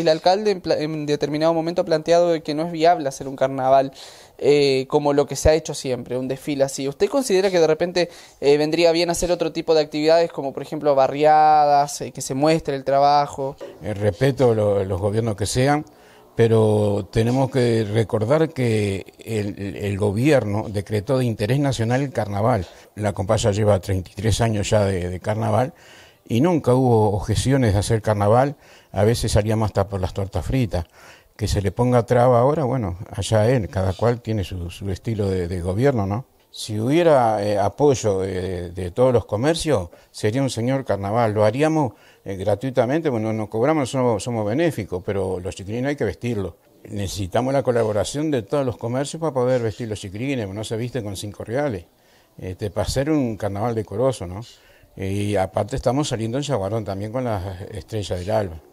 el alcalde en, determinado momento ha planteado que no es viable hacer un carnaval eh, como lo que se ha hecho siempre, un desfile así. ¿Usted considera que de repente eh, vendría bien hacer otro tipo de actividades como por ejemplo barriadas, eh, que se muestre el trabajo? respeto los gobiernos que sean, pero tenemos que recordar que el, gobierno decretó de interés nacional el carnaval. La comparsa lleva 33 años ya de carnaval y nunca hubo objeciones de hacer carnaval, a veces salíamos hasta por las tortas fritas. Que se le ponga traba ahora, bueno, allá él, cada cual tiene su, estilo de, gobierno, ¿no? Si hubiera eh, apoyo de, todos los comercios, sería un señor carnaval. Lo haríamos eh, gratuitamente, bueno, nos cobramos, somos, benéficos, pero los chiquilines hay que vestirlos necesitamos la colaboración de todos los comercios para poder vestir los chiquilines, no se viste con cinco reales, este, para hacer un carnaval decoroso, ¿no? Y aparte estamos saliendo en Chaguarón también con las estrellas del alba.